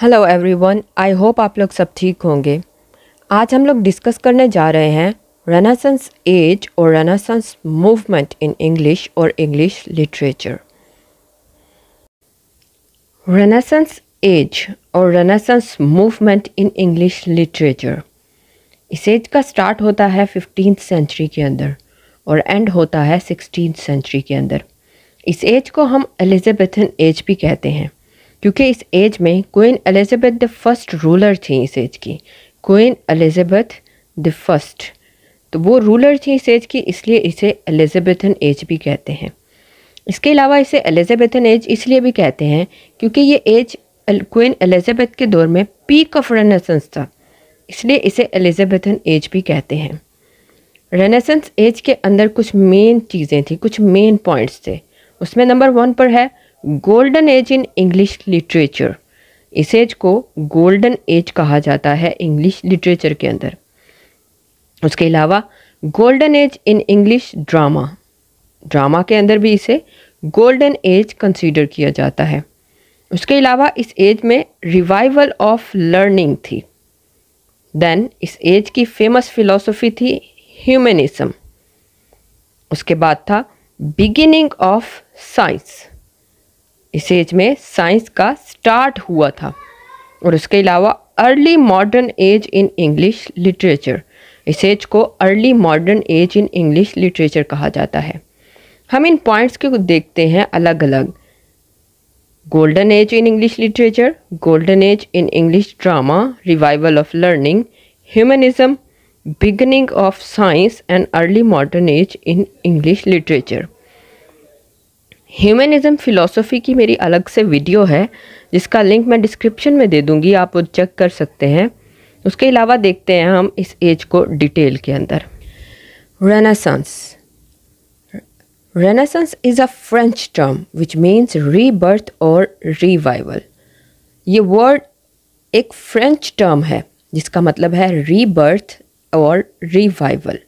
hello everyone I hope आप लोग सब ठीक होंगे आज हम लोग डिस्कस करने जा रहे हैं रनासंस एज और रनासंस मूवमेंट इन इंग्लिश और इंग्लिश लिटरेचर रनासंस एज और renaissance movement in English literature इस एज का स्टार्ट होता है फिफ्टीन सेंचुरी के अंदर और एंड होता है सिक्सटीन सेंचुरी के अंदर इस एज को हम एलिजाबेथन एज भी कहते हैं क्योंकि इस एज में Queen Elizabeth the first ruler थी इस एज की क्वीन एलिजाबेथ द फर्स्ट तो वो रूलर थी इस एज की इसलिए इसे एलिजाबेथन एज भी कहते हैं इसके अलावा इसे एलिजाबेथन एज इसलिए भी कहते हैं क्योंकि ये एज क्वीन एलिजाबेथ के दौर में पीक ऑफ रेनेसेंस था इसलिए इसे एलिजाबेथन एज भी कहते हैं रेनेसेंस एज के अंदर कुछ मेन चीज़ें थी कुछ मेन पॉइंट्स थे उसमें नंबर वन पर है golden age in English literature इस एज को गोल्डन एज कहा जाता है इंग्लिश लिटरेचर के अंदर उसके अलावा golden age in English drama drama के अंदर भी इसे गोल्डन एज कंसीडर किया जाता है उसके अलावा इस एज में रिवाइवल ऑफ लर्निंग थी देन इस एज की फेमस फिलॉसफी थी ह्यूमनिज्म उसके बाद था बिगिनिंग ऑफ साइंस इस एज में साइंस का स्टार्ट हुआ था और उसके अलावा early modern age in English literature इस एज को early modern age in English literature कहा जाता है हम इन पॉइंट्स के देखते हैं अलग अलग golden age in English literature golden age in English drama revival of learning humanism beginning of science and early modern age in English literature humanism philosophy की मेरी अलग से वीडियो है जिसका लिंक मैं डिस्क्रिप्शन में दे दूँगी आप वो चेक कर सकते हैं उसके अलावा देखते हैं हम इस एज को डिटेल के अंदर renaissance renaissance is a French term which means rebirth और रिवाइवल ये वर्ड एक फ्रेंच टर्म है जिसका मतलब है रीबर्थ और रिवाइवल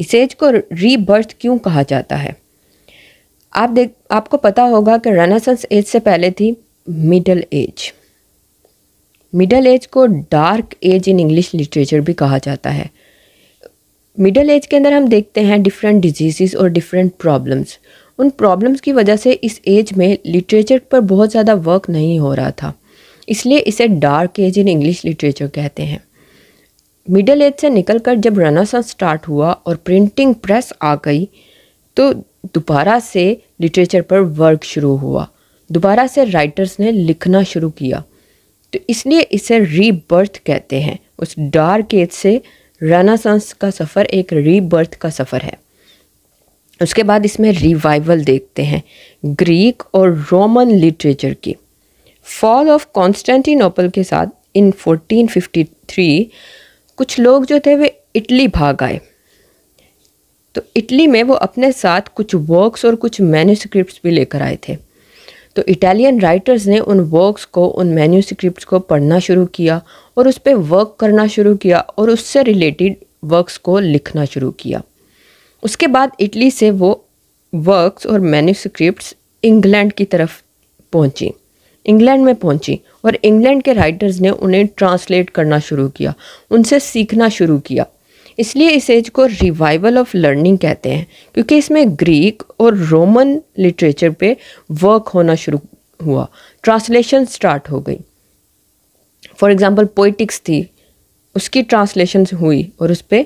इस एज को रीबर्थ क्यों कहा जाता है आप देख आपको पता होगा कि रेनेसेंस एज से पहले थी मिडल एज मिडल एज को dark age in English literature भी कहा जाता है मिडल एज के अंदर हम देखते हैं डिफरेंट डिजीज़ और डिफरेंट प्रॉब्लम्स उन प्रॉब्लम्स की वजह से इस एज में लिटरेचर पर बहुत ज़्यादा वर्क नहीं हो रहा था इसलिए इसे dark age in English literature कहते हैं मिडल एज से निकलकर जब रनासा स्टार्ट हुआ और प्रिंटिंग प्रेस आ गई तो दोबारा से लिटरेचर पर वर्क शुरू हुआ दोबारा से राइटर्स ने लिखना शुरू किया तो इसलिए इसे रीबर्थ कहते हैं उस डार्क एज से रानासांस का सफ़र एक रीबर्थ का सफ़र है उसके बाद इसमें रिवाइवल देखते हैं ग्रीक और रोमन लिटरेचर की फॉल ऑफ कॉन्स्टेंटिनोपल के साथ इन 1453 कुछ लोग जो थे वे इटली भाग आए तो इटली में वो अपने साथ कुछ वर्क्स और कुछ मैन्यूस्क्रिप्ट्स भी लेकर आए थे तो इटालियन राइटर्स ने उन वर्क्स को उन मैन्यूस्क्रिप्ट्स को पढ़ना शुरू किया और उस पर वर्क करना शुरू किया और उससे रिलेटेड वर्क्स को लिखना शुरू किया उसके बाद इटली से वो वर्क्स और मैन्यूस्क्रिप्ट्स इंग्लैंड की तरफ पहुँची इंग्लैंड में पहुँची और इंग्लैंड के राइटर्स ने उन्हें ट्रांसलेट करना शुरू किया उनसे सीखना शुरू किया इसलिए इस एज को रिवाइवल ऑफ लर्निंग कहते हैं क्योंकि इसमें ग्रीक और रोमन लिटरेचर पे वर्क होना शुरू हुआ ट्रांसलेशन स्टार्ट हो गई फॉर एग्ज़ाम्पल पोइटिक्स थी उसकी ट्रांसलेशन हुई और उस पर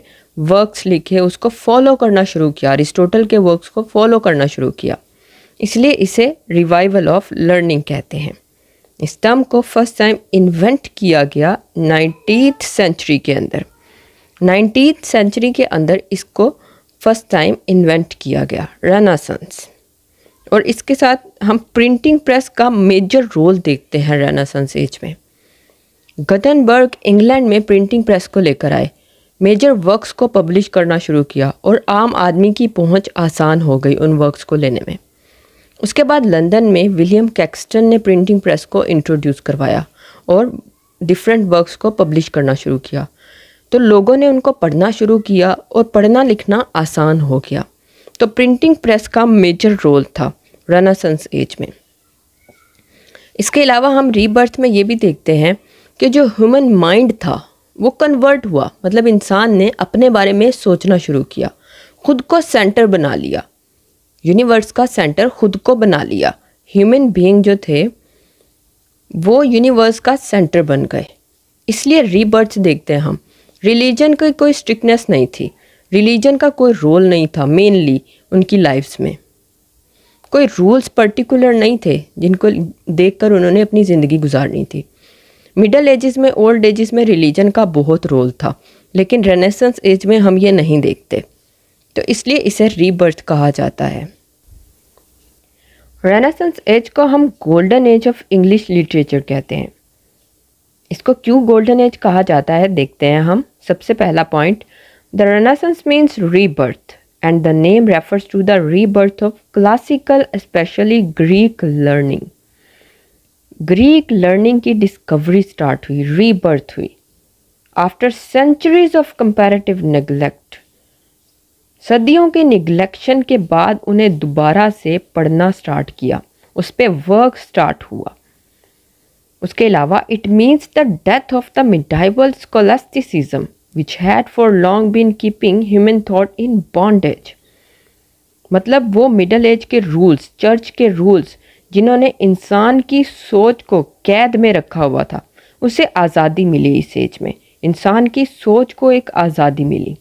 वर्क्स लिखे उसको फॉलो करना शुरू किया अरिस्टोटल के वर्क्स को फॉलो करना शुरू किया इसलिए इसे रिवाइवल ऑफ लर्निंग कहते हैं इस टर्म को फर्स्ट टाइम इन्वेंट किया गया नाइनटीथ सेंचुरी के अंदर नाइनटीन सेंचुरी के अंदर इसको फर्स्ट टाइम इन्वेंट किया गया रेनासंस और इसके साथ हम प्रिंटिंग प्रेस का मेजर रोल देखते हैं रेनासंस एज में गदनबर्ग इंग्लैंड में प्रिंटिंग प्रेस को लेकर आए मेजर वर्क्स को पब्लिश करना शुरू किया और आम आदमी की पहुंच आसान हो गई उन वर्क्स को लेने में उसके बाद लंदन में विलियम कैक्सटन ने प्रिंटिंग प्रेस को इंट्रोड्यूस करवाया और डिफरेंट वर्क्स को पब्लिश करना शुरू किया तो लोगों ने उनको पढ़ना शुरू किया और पढ़ना लिखना आसान हो गया तो प्रिंटिंग प्रेस का मेजर रोल था रनासंस एज में इसके अलावा हम रीबर्थ में ये भी देखते हैं कि जो ह्यूमन माइंड था वो कन्वर्ट हुआ मतलब इंसान ने अपने बारे में सोचना शुरू किया खुद को सेंटर बना लिया यूनिवर्स का सेंटर खुद को बना लिया ह्यूमन बीइंग जो थे वो यूनिवर्स का सेंटर बन गए इसलिए रीबर्थ देखते हैं हम रिलीजन की कोई स्ट्रिकनेस नहीं थी रिलीजन का कोई रोल नहीं था मेनली उनकी लाइफ्स में कोई रूल्स पर्टिकुलर नहीं थे जिनको देखकर उन्होंने अपनी ज़िंदगी गुजारनी थी मिडल एजेस में ओल्ड एजेस में रिलीजन का बहुत रोल था लेकिन रेनेसेंस एज में हम ये नहीं देखते तो इसलिए इसे रीबर्थ कहा जाता है रेनेसेंस एज को हम golden age of English literature कहते हैं इसको क्यों गोल्डन एज कहा जाता है देखते हैं हम सबसे पहला point the renaissance means rebirth and the name refers to the rebirth of classical specially Greek learning Greek learning की डिस्कवरी स्टार्ट हुई रीबर्थ हुई after centuries of comparative neglect सदियों के निगलेक्शन के बाद उन्हें दोबारा से पढ़ना स्टार्ट किया उस पर वर्क स्टार्ट हुआ उसके अलावा it means the death of the medieval scholasticism which had for long been keeping human thought in bondage मतलब वो मिडल एज के रूल्स चर्च के रूल्स जिन्होंने इंसान की सोच को कैद में रखा हुआ था उसे आज़ादी मिली इस एज में इंसान की सोच को एक आज़ादी मिली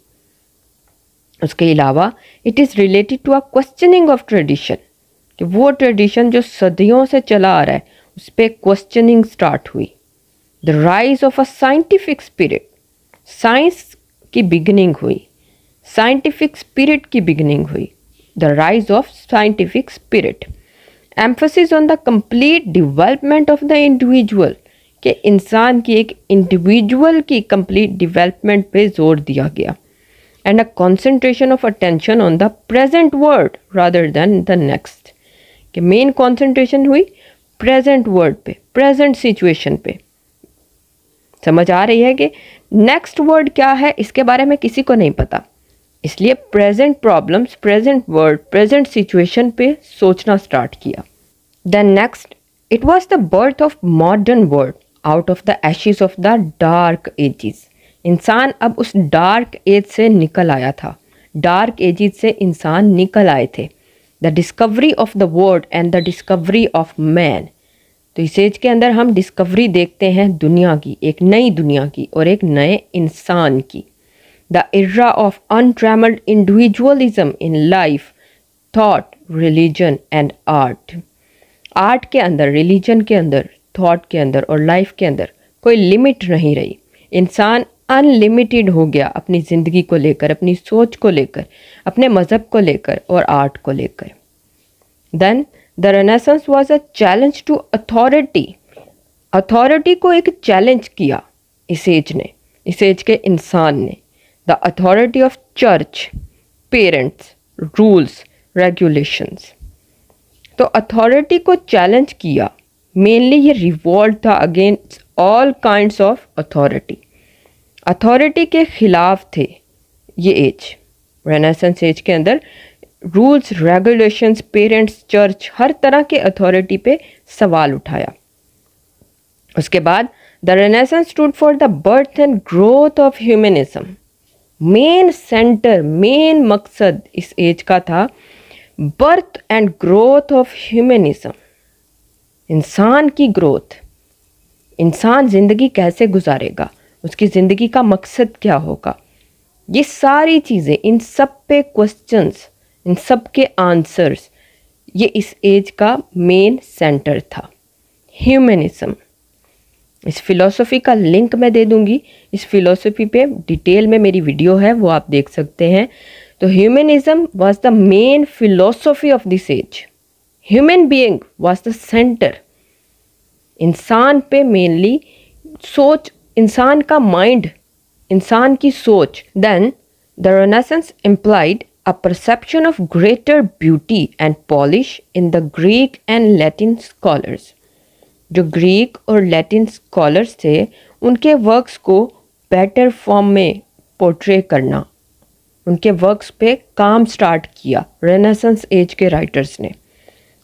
उसके अलावा it is related to a questioning of tradition कि वो ट्रेडिशन जो सदियों से चला आ रहा है उस पर क्वेश्चनिंग स्टार्ट हुई the rise of a scientific spirit science की बिगनिंग हुई साइंटिफिक स्पिरिट की बिगनिंग हुई the rise of scientific spirit emphasis on the complete development of the individual के इंसान की एक इंडिविजुअल की कंप्लीट डिवेलपमेंट पे जोर दिया गया and a concentration of attention on the present world rather than the next कि मेन कॉन्सेंट्रेशन हुई प्रेजेंट वर्ड पे प्रेजेंट सिचुएशन पे समझ आ रही है कि नेक्स्ट वर्ड क्या है इसके बारे में किसी को नहीं पता इसलिए present problems present word present situation पे सोचना स्टार्ट किया then next it was the birth of modern world out of the ashes of the dark ages इंसान अब उस डार्क एज से निकल आया था डार्क एजिज से इंसान निकल आए थे the discovery of the world and the discovery of man तो इस एज के अंदर हम डिस्कवरी देखते हैं दुनिया की एक नई दुनिया की और एक नए इंसान की the era of untrammelled individualism in life thought religion and art art के अंदर रिलीजन के अंदर थॉट के अंदर और लाइफ के अंदर कोई लिमिट नहीं रही इंसान अनलिमिटेड हो गया अपनी ज़िंदगी को लेकर अपनी सोच को लेकर अपने मज़हब को लेकर और आर्ट को लेकर then the renaissance was a challenge to authority authority को एक चैलेंज किया इस एज ने इस एज के इंसान ने the authority of church parents rules regulations तो अथॉरिटी को चैलेंज किया मेनली ये रिवॉल्ट था against all kinds of authority authority के ख़िलाफ़ थे ये एज रेनासेंस एज के अंदर रूल्स रेगुलेशंस पेरेंट्स चर्च हर तरह के अथॉरिटी पे सवाल उठाया उसके बाद the renaissance stood for the birth and growth of humanism main centre main मकसद इस एज का था birth and growth of humanism इंसान की ग्रोथ इंसान ज़िंदगी कैसे गुजारेगा उसकी ज़िंदगी का मकसद क्या होगा ये सारी चीज़ें इन सब पे क्वेश्चंस इन सब के आंसर्स ये इस एज का मेन सेंटर था ह्यूमनिज्म इस फिलॉसफी का लिंक मैं दे दूंगी इस फिलॉसफी पे डिटेल में मेरी वीडियो है वो आप देख सकते हैं तो humanism was the main philosophy of this age human being was the centre इंसान पे मेनली सोच इंसान का माइंड इंसान की सोच then the renaissance implied a perception of greater beauty and polish in the Greek and Latin scholars जो Greek और लैटिन स्कॉलर्स थे उनके वर्क्स को बेटर फॉर्म में पोर्ट्रे करना उनके वर्क्स पे काम स्टार्ट किया रेनेसेंस एज के राइटर्स ने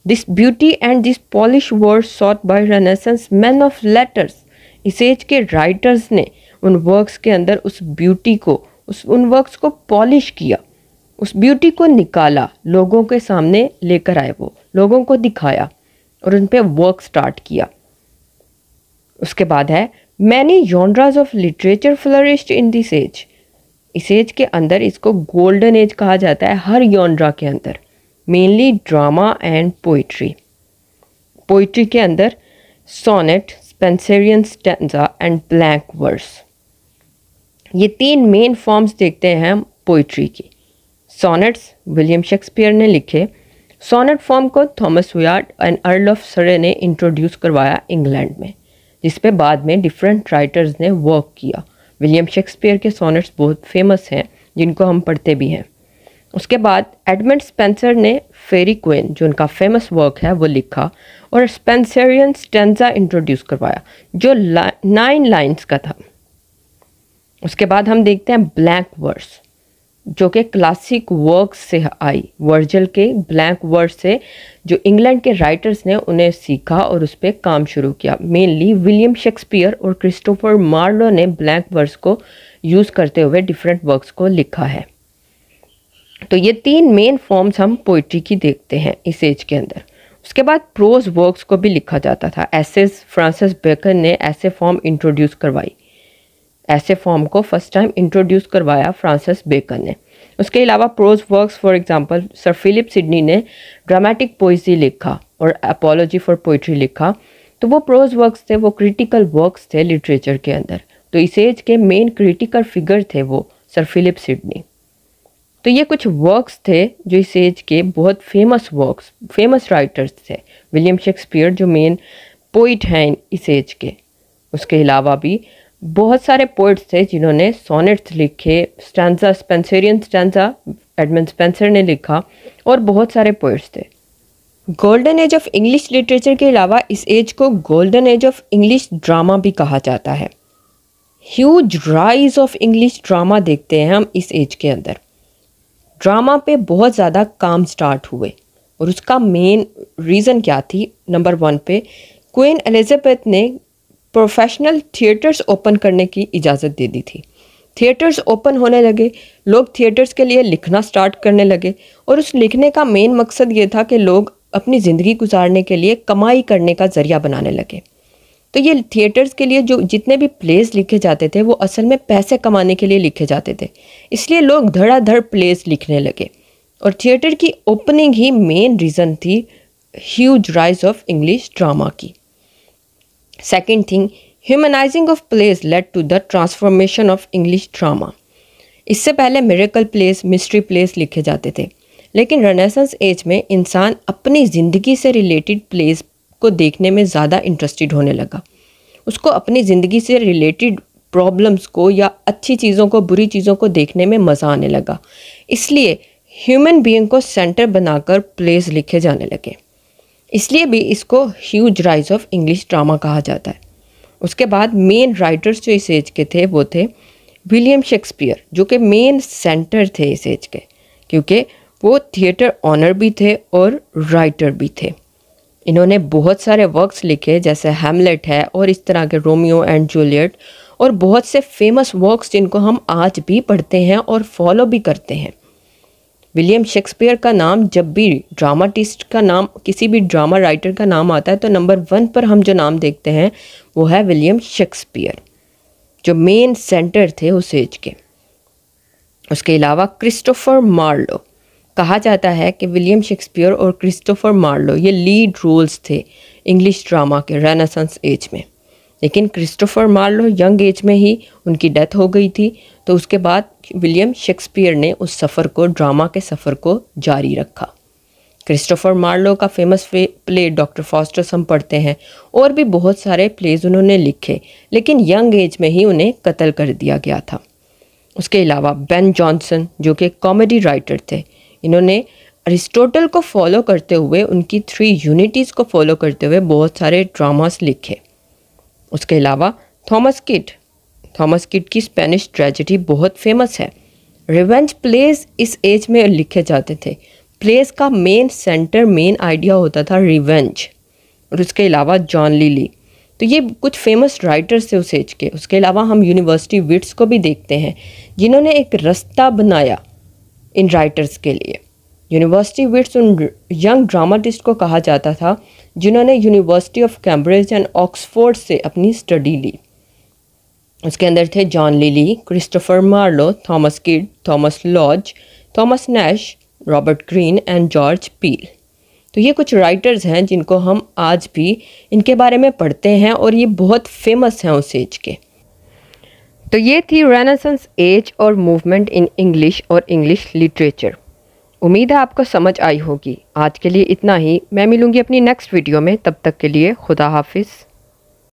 this beauty and this polish word sought by renaissance man of letters ages के राइटर्स ने उन वर्क्स के अंदर उस ब्यूटी को उस उन वर्क्स को पॉलिश किया उस ब्यूटी को निकाला लोगों के सामने लेकर आए वो लोगों को दिखाया और उन पर वर्क स्टार्ट किया उसके बाद है many genres of literature flourished in this age इस एज के अंदर इसको गोल्डन एज कहा जाता है हर योनरा के अंदर mainly drama and poetry poetry के अंदर sonnet Spenserian stanza and blank verse ये तीन मेन फॉर्म्स देखते हैं हम पोइट्री की सोनेट्स विलियम शेक्सपियर ने लिखे सोनेट फॉर्म को Thomas Wyatt and Earl of Surrey ने इंट्रोड्यूस करवाया इंग्लैंड में जिस पे बाद में डिफरेंट राइटर्स ने वर्क किया विलियम शेक्सपियर के सोनेट्स बहुत फेमस हैं जिनको हम पढ़ते भी हैं उसके बाद एडमंड स्पेंसर ने फेरी क्वेन जो उनका फेमस वर्क है वो लिखा और स्पेंसरियन स्टेंजा इंट्रोड्यूस करवाया जो ला, नाइन लाइंस का था उसके बाद हम देखते हैं ब्लैंक वर्स जो कि क्लासिक वर्क से आई वर्जल के ब्लैंक वर्स से जो इंग्लैंड के राइटर्स ने उन्हें सीखा और उस पर काम शुरू किया मेनली विलियम शेक्सपियर और क्रिस्टोफर मार्लो ने ब्लैंक वर्स को यूज़ करते हुए डिफरेंट वर्क्स को लिखा है तो ये तीन मेन फॉर्म्स हम पोइट्री की देखते हैं इस एज के अंदर उसके बाद प्रोज वर्क्स को भी लिखा जाता था ऐसे फ्रांसिस बेकन ने ऐसे फॉर्म इंट्रोड्यूस करवाई ऐसे फॉर्म को फर्स्ट टाइम इंट्रोड्यूस करवाया फ्रांसिस बेकन ने उसके अलावा prose works for example Sir Philip Sidney ने ड्रामेटिक पोइजी लिखा और अपोलॉजी फॉर पोइट्री लिखा तो वो प्रोज वर्क्स थे वो क्रिटिकल वर्क्स थे लिटरेचर के अंदर तो इस एज के मेन क्रिटिकल फिगर थे वो सर फिलिप सिडनी तो ये कुछ वर्क्स थे जो इस एज के बहुत फेमस वर्क्स फेमस राइटर्स थे विलियम शेक्सपियर जो मेन पोइट हैं इस एज के उसके अलावा भी बहुत सारे पोइट्स थे जिन्होंने सोनेट्स लिखे stanza Spenserian stanza Edmund Spenser ने लिखा और बहुत सारे पोइट्स थे golden age of English literature के अलावा इस एज को golden age of English drama भी कहा जाता है huge rise of English drama देखते हैं हम इस एज के अंदर ड्रामा पे बहुत ज़्यादा काम स्टार्ट हुए और उसका मेन रीज़न क्या थी नंबर वन पे क्वीन एलिजाबेथ ने प्रोफेशनल थिएटर्स ओपन करने की इजाज़त दे दी थी थिएटर्स ओपन होने लगे लोग थिएटर्स के लिए लिखना स्टार्ट करने लगे और उस लिखने का मेन मकसद ये था कि लोग अपनी ज़िंदगी गुजारने के लिए कमाई करने का ज़रिया बनाने लगे तो ये थिएटर्स के लिए जो जितने भी प्लेस लिखे जाते थे वो असल में पैसे कमाने के लिए लिखे जाते थे इसलिए लोग धड़ाधड़ प्लेस लिखने लगे और थिएटर की ओपनिंग ही मेन रीज़न थी huge rise of English drama की second thing humanising of plays led to the transformation of English drama इससे पहले मेरेकल प्लेस मिस्ट्री प्लेस लिखे जाते थे लेकिन रनेसेंस एज में इंसान अपनी ज़िंदगी से रिलेटेड प्लेस उसको देखने में ज़्यादा इंटरेस्टेड होने लगा उसको अपनी ज़िंदगी से रिलेटेड प्रॉब्लम्स को या अच्छी चीज़ों को बुरी चीज़ों को देखने में मज़ा आने लगा इसलिए ह्यूमन बीइंग को सेंटर बनाकर प्लेस लिखे जाने लगे इसलिए भी इसको huge rise of English drama कहा जाता है उसके बाद मेन राइटर्स जो इस एज के थे वो थे विलियम शेक्सपियर जो कि मेन सेंटर थे इस एज के क्योंकि वो थिएटर ऑनर भी थे और राइटर भी थे इन्होंने बहुत सारे वर्क्स लिखे जैसे हेमलेट है और इस तरह के रोमियो एंड जूलियट और बहुत से फेमस वर्क्स जिनको हम आज भी पढ़ते हैं और फॉलो भी करते हैं विलियम शेक्सपियर का नाम जब भी ड्रामाटिस्ट का नाम किसी भी ड्रामा राइटर का नाम आता है तो नंबर वन पर हम जो नाम देखते हैं वो है विलियम शेक्सपियर जो मेन सेंटर थे उस एज के उसके अलावा क्रिस्टोफर मार्लो कहा जाता है कि विलियम शेक्सपियर और क्रिस्टोफर मार्लो ये लीड रोल्स थे इंग्लिश ड्रामा के रेनासंस एज में लेकिन क्रिस्टोफर मार्लो यंग एज में ही उनकी डेथ हो गई थी तो उसके बाद विलियम शेक्सपियर ने उस सफ़र को ड्रामा के सफ़र को जारी रखा क्रिस्टोफर मार्लो का फेमस प्ले डॉक्टर फॉस्टर्स हम पढ़ते हैं और भी बहुत सारे प्लेज उन्होंने लिखे लेकिन यंग एज में ही उन्हें कत्ल कर दिया गया था उसके अलावा बेन जॉनसन जो कि कॉमेडी राइटर थे इन्होंने अरिस्टोटल को फॉलो करते हुए उनकी थ्री यूनिटीज़ को फॉलो करते हुए बहुत सारे ड्रामास लिखे उसके अलावा थॉमस किट थॉमस किट की स्पेनिश ट्रेजिडी बहुत फेमस है रिवेंज प्लेस इस एज में लिखे जाते थे प्लेस का मेन सेंटर मेन आइडिया होता था रिवेंज और उसके अलावा जॉन लीली तो ये कुछ फेमस राइटर्स थे उस एज के उसके अलावा हम यूनिवर्सिटी विट्स को भी देखते हैं जिन्होंने एक रास्ता बनाया इन राइटर्स के लिए यूनिवर्सिटी विट्स उन यंग ड्रामाटिस्ट को कहा जाता था जिन्होंने university of Cambridge and Oxford से अपनी स्टडी ली उसके अंदर थे John Lyly Christopher Marlowe Thomas Kyd Thomas Lodge Thomas Nashe Robert Greene and George Peele तो ये कुछ राइटर्स हैं जिनको हम आज भी इनके बारे में पढ़ते हैं और ये बहुत फेमस हैं उस एज के तो ये थी रेनेसेंस एज और मूवमेंट इन इंग्लिश और इंग्लिश लिटरेचर उम्मीद है आपको समझ आई होगी आज के लिए इतना ही मैं मिलूँगी अपनी नेक्स्ट वीडियो में तब तक के लिए खुदा हाफिज़